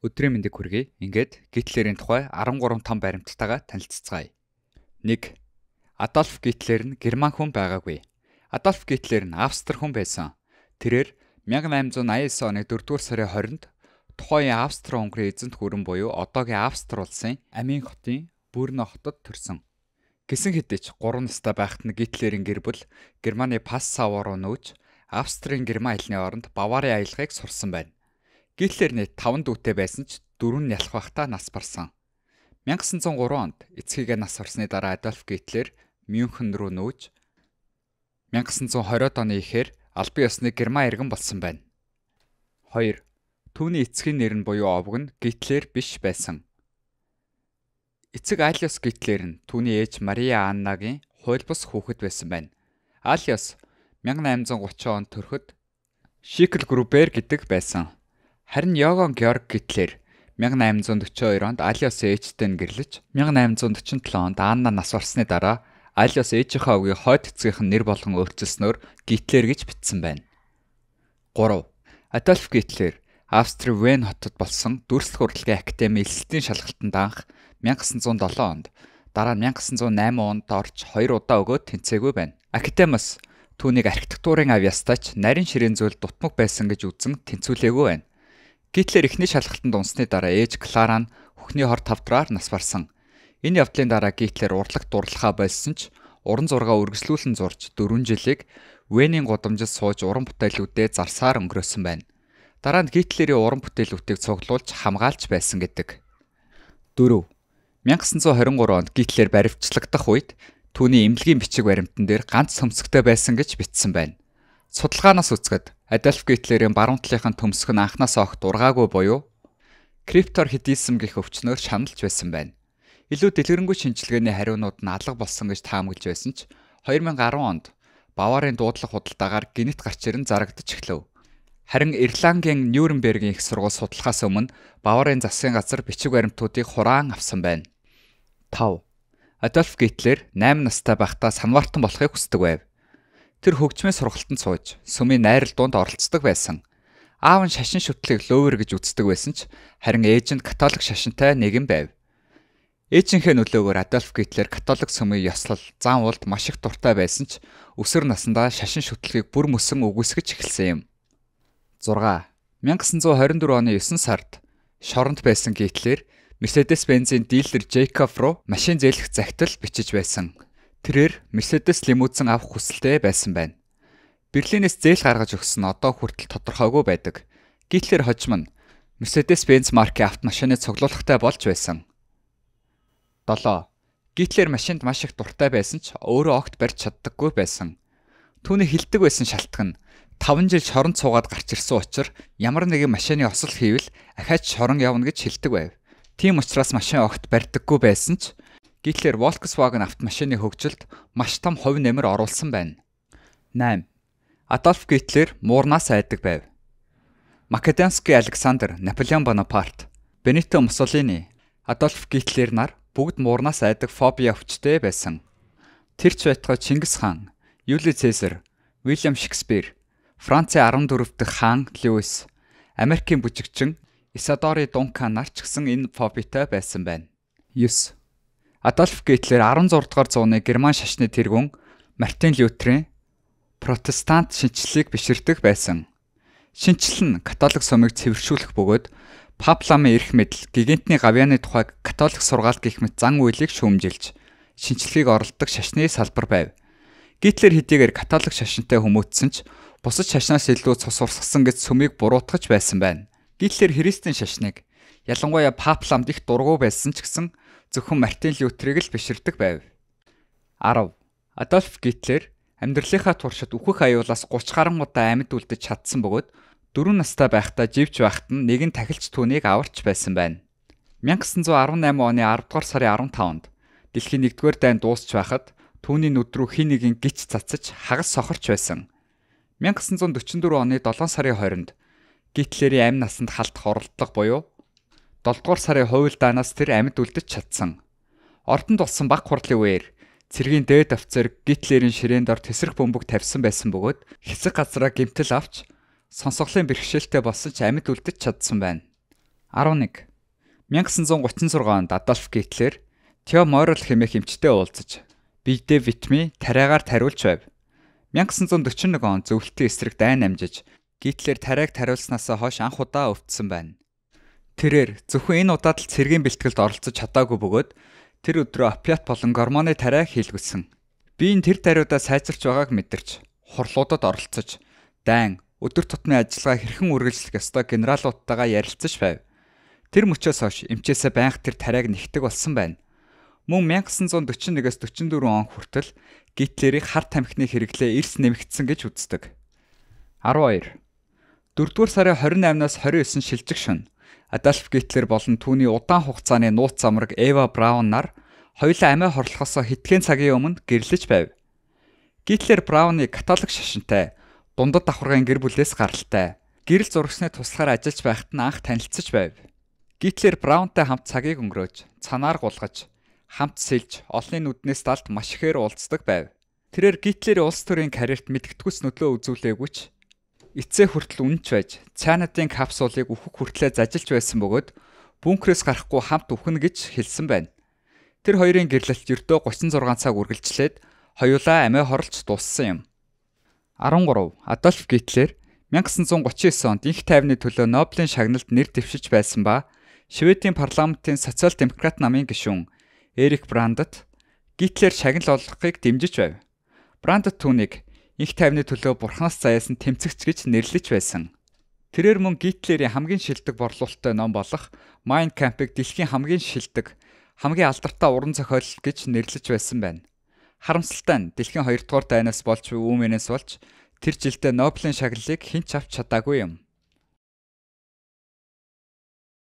Өдрийн мэндийг хүргэе. Ингээд Гитлерийн тухай 13 том баримттайгаа танилццгаая. 1. Адольф Гитлер нь герман хүн байгаагүй. Адольф Гитлер нь австри хүн байсан. Тэрээр 1889 оны 4-р сарын 20-нд тухайн Австри-Унгарын эзэнт гүрэн буюу одоогийн Австри улсын Амин хотын Бүрнө хотод төрсэн. Гисэн хэдий ч 3 настай байхад нь Гитлерийн гэр бүл Германы Пассау руу нөөж Австрийн Герман хэлний оронд Бавари аялгыг сурсан байна. Гитлер нийт 5 дүүтэй байсан ч 4 нь ялах байхдаа нас барсан. 1903 онд эцгийгээ нас орсны дараа Адольф Гитлер Мюнхен рүү нөөж 1920 оны ихээр албан ёсны герман иргэн болсон байна. 2. Түүний эцгийн нэр нь буюу овг нь Гитлер биш байсан. Эцэг Алиус Гитлер нь түүний ээж Мария Аннагийн хууль бус хүүхэд байсан байна. Алиус 1830 он төрөхөд Шикл Грубер гэдэг байсан. Харин Йогон Георг гитлэр 1842 онд Алиос ээжтэй нэрлэж 1847 онд Анна нас барсны дараа Алиос ээжийнхээ өвгийн хойд эцгийнх нь нэр болгон өөрчилснөөр Гитлер гэж бичсэн байна. 3. Адольф Гитлер Австри Вен хотод болсон Дүрслэх урлагийн академи элсдийн шалгалтанд анх 1907 онд дараа нь 1908 онд орж хоёр удаа өгөөд тэнцээгүй байна. Академис түүнийг архитектурын авьяастач нарийн ширээн зүйл дутмаг байсан гэж үзэн тэнцүүлээгүй байна. Гитлер эхний шалгалтанд унсны дараа ээж Клара нь хөхний хор тавдраар нас барсан. Энэ явдлын дараа Гитлер урлаг дурлахаа болсон ч уран зурга үргэлжлүүлэн зурж 4 жилийг Венийн гудамжид сууж уран бүтээлүүдэд зарсаар өнгөрөөсөн байна. Дараа нь Гитлерийн уран бүтээлүүдийг цуглуулж хамгаалж байсан гэдэг. 4. 1923 онд Гитлер баривчлагдах үед түүний эмнэлгийн бичиг баримтан дээр ганц сөмсгтэй байсан гэж бичсэн байна. Судалгаанаас үзэхэд Адольф Гитлерийн баруун талынхаа төмсөх нь анханаас огт ургаагүй буюу криптор хидизм гэх өвчнөөр шаналж байсан байна. Илүү дэлгэрэнгүй шинжилгээний хариунууд нь алга болсон гэж таамаглаж байсан ч 2010 онд Баварын дуудлага худалдаагаар гинт гарч ирэн зарагдаж эхлэв. Харин Ирландийн Нюрнбергийн их сургууль судалгаас өмнө Баварын засгийн газар бичиг баримтуудыг хураан авсан байна. 5. Адольф Гитлер 8 настай байхдаа санваартан болохыг хүсдэг байв. Тэр хөгжмийн сургалтанд сууж, сүмийн найрал дуунд оролцдог байсан. Аав нь шашин шүтлийг лөөвөр гэж үздэг байсан ч харин ээж нь католик шашинтай нэгэн байв. Ээжийнхээ нөлөөгөөр Адольф Гитлер католик сүмийн ёслол, зан уулд маш их дуртай байсан ч өсвөр насндаа шашин шүтлгийг бүр мөсөн үгүйсгэж эхэлсэн юм. 6. 1924 оны 9 сард шоронд байсан Гитлер Mercedes-Benz-ийн дилер Jacob руу машин зээлэх захидал бичиж байсан. Тэрээр Mercedes лимузин авах хүсэлтэй байсан байна. Берлинээс зээл гаргаж өгсөн одоо хүртэл тодорхойгүй байдаг. Гитлер хожим нь Mercedes-Benz маркийн автомашины цуглуулгатай болж байсан. 7. Гитлер машинд маш их дуртай байсан ч өөрөө огт барьж чаддаггүй байсан. Түүний хилдэг байсан шалтгаан нь 5 жил шорон цуугаад гарч ирсэн учраас ямар нэгэн машины осол хийвэл ахаач шорон явна гэж хилдэг байв. Тийм учраас машин огт барьдаггүй байсан ч Гитлер Volkswagen автомашины хөгжилд маш том хувь нэмэр оруулсан байна. 8. Адольф Гитлер муурнаас айдаг байв. Македонский Александр, Наполеон Бонапарт, Бенито Муссолини, Адольф Гитлер нар бүгд муурнаас айдаг фобия өвчтэй байсан. Тэр ч байтугай Чингис хаан, Юлий Цезар, Уильям Шекспир, Францын 14 дахь хаан Льюис, Америкийн бүжигчин Исадори Дункан нар ч гэсэн энэ фобитой байсан байна. 9. Адольф Гитлер 16 дугаар зууны Герман шашны тэргүүн Мартин Лютерийн протестант шинчлэлийг биширдэг байсан. Шинчлэл нь католик сумыг цэвэршүүлэх бөгөөд Пап ламын эрх мэдэл, гигантны гавьяаны тухайг католик сургаалт гэх мэт зан үйлийг шүүмжилж, шинчлэгийг оролдог шашны салбар байв. Гитлер хэдийгээр католик шашинтай хүмүүжсэн ч бусад шашнаас илүү цус урсгсан гэж сүмийг буруутгаж байсан байна. Гитлер христийн шашныг ялангуяа пап ламд их дургу байсан ч гэсэн зөвхөн Мартин Лютерийг л биширдэг байв. 10. Адольф Гитлер амьдралынхаа туршид үхэх аюулаас 30 гаруй удаа амьд үлдэж чадсан бөгөөд 4 настай байхдаа живж байхад нь нэгэн тахилч түүнийг аварч байсан байна. 1918 оны 10 дугаар сарын 15-нд дэлхийн 1-р дайн дуусч байхад түүний нүд рүү хин нэгэн гिच цацаж хагас сохорч байсан. 1944 оны 7 сарын 20-нд Гитлерийн амь насанд халдах оролдлого буюу 7-р сарын хувилдаанаас тэр амьд үлдэж чадсан. Ордонд болсон баг хурлын үеэр цэргийн дээд офицер Гитлерийн ширээнд ор тесрэх бөмбөг тавьсан байсан бөгөөд хэсэг газраа гимтэл авч сонсголын бэрхшээлтэй болсон ч амьд үлдэж чадсан байна. 11 1936 онд Адольф Гитлер Тео Морел хэмээх эмчтэй уулзаж бигдээ витми тариагаар тариулж байв. 1941 он зөвлөлтийн эсрэг дайн амжиж Гитлер тариаг тариулснаасаа хойш анх удаа өвдсөн байна. Тэрээр зөвхөн энэ удаад л цэргийн бэлтгэлд оролцож чадаагүй бөгөөд тэр өдрөө апиат болон гормоны тариа хийлгүүлсэн. Би энэ тэр тариудаа сайжирч байгааг мэдэрч хурлуудад оролцож дайн өдөр тутмын ажиллагаа хэрхэн үргэлжлэх ёстой генералуудтайгаа ярилцаж байв. Тэр мөчөөс хойш эмчээсээ байнга тэр тариаг нэгтэг болсон байна. Мөн 1941-с 44 он хүртэл гитлерийг хар тамхины хэрэглээ эрс нэмэгдсэн гэж үздэг. 12. 4-р сарын 28-наас 29 шилжих шөнө Адольф Гитлер болон түүний удаан хугацааны нууц амраг Эва Браун нар хоёулаа амиа хорлохосоо хэдхэн цагийн өмнө гэрлэж байв. Гитлер Брауны каталог шашинтай, дундад давхаргын гэр бүлээс гаралтай. Гэрэл зурагсны туслахаар ажиллаж байхад нь анх танилцж байв. Гитлер Браунтай хамт цагийг өнгөрөөж, цанаар гулгаж, хамт сэлж, олонний нүднээс талд маш ихээр уулздаг байв. Тэрээр Гитлерийн улс төрийн карьерт мэдгэдэггүйс нөлөө үзүүлээгүйч эцсээ хүртэл үнч байж цайнатын капсулыг үхэх хүртлээр зажилж байсан бөгөөд бункерээс гарахгүй хамт үхнэ гэж хэлсэн байна. Тэр хоёрын гэрлэлт ердөө 36 цаг үргэлжлээд хоёулаа амиа хорлож дууссан юм. 13. Адольф Гитлер 1939 онд их тайвны төлөө Нобелийн шагналд нэр дэвшиж байсан ба Шведийн парламентын социал-демократ намын гишүүн Эрик Брандт Гитлер шагнал олгохыг дэмжиж байв. Брандт түүнийг их тайвны төлөө бурхнаас заяасан тэмцэгч гэж нэрлэж байсан. Тэрээр мөн Гитлерийн хамгийн шилдэг борлуулалттай ном болох Mein Kampf-ыг дэлхийн хамгийн шилдэг, хамгийн алдартай уран зохиол гэж нэрлэж байсан байна. Харамсалтай нь дэлхийн 2 дугаар дайнаас болж үүмэнээс болж тэр жилдээ Нобелийн шагналыг хэн ч авч чадаагүй юм.